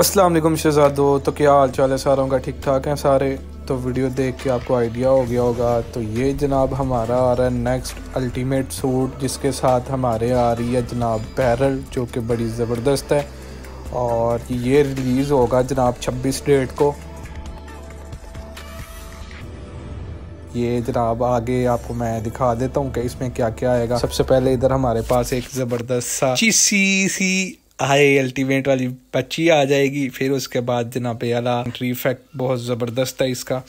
असलम शहजादो तो क्या हाल चाल है सारों का ठीक ठाक हैं सारे तो वीडियो देख के आपको आइडिया हो गया होगा तो ये जनाब हमारा आ रहा है नेक्स्ट अल्टीमेट सूट जिसके साथ हमारे आ रही है जनाब बैरल जो कि बड़ी ज़बरदस्त है और ये रिलीज़ होगा जनाब 26 डेट को ये जनाब आगे आपको मैं दिखा देता हूँ कि इसमें क्या क्या आएगा सबसे पहले इधर हमारे पास एक ज़बरदस्त सा चीसी सी हाई अल्टीमेट वाली बच्ची आ जाएगी फिर उसके बाद जनाब अला एंट्री इफेक्ट बहुत ज़बरदस्त है इसका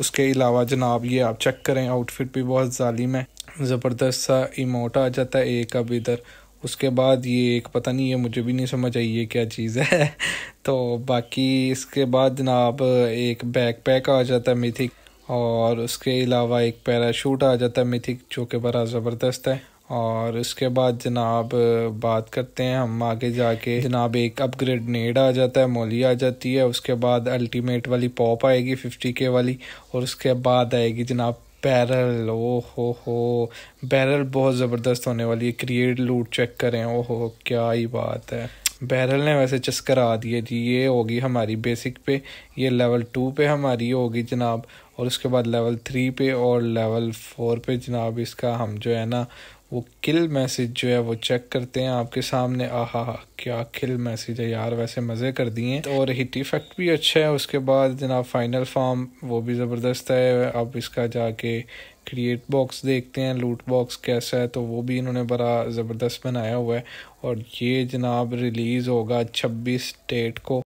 उसके अलावा जनाब ये आप चेक करें आउटफिट भी बहुत ालिम है ज़बरदस्त सा इमोट आ जाता है एक अब इधर उसके बाद ये एक पता नहीं है मुझे भी नहीं समझ आई ये क्या चीज़ है तो बाकी इसके बाद जनाब एक बैक पैक आ जाता है मिथिक और उसके अलावा एक पैराशूट आ जाता है मिथिक जो कि बड़ा ज़बरदस्त है और उसके बाद जनाब बात करते हैं हम आगे जाके जनाब एक अपग्रेड नेड आ जाता है मोली आ जाती है उसके बाद अल्टीमेट वाली पॉप आएगी फिफ्टी के वाली और उसके बाद आएगी जनाब बैरल ओ हो हो बैरल बहुत ज़बरदस्त होने वाली है क्रिएट लूट चेक करें ओ हो क्या ही बात है बैरल ने वैसे चस्करा दिए जी ये होगी हमारी बेसिक पे ये लेवल टू पे हमारी होगी जनाब और उसके बाद लेवल थ्री पे और लेवल फोर पे जनाब इसका हम जो है ना वो किल मैसेज जो है वो चेक करते हैं आपके सामने आहा क्या किल मैसेज है यार वैसे मज़े कर दिए और हिट इफेक्ट भी अच्छा है उसके बाद जनाब फाइनल फॉर्म वो भी ज़बरदस्त है आप इसका जाके क्रिएट बॉक्स देखते हैं लूट बॉक्स कैसा है तो वो भी इन्होंने बड़ा ज़बरदस्त बनाया हुआ है और ये जनाब रिलीज़ होगा छब्बीस डेट को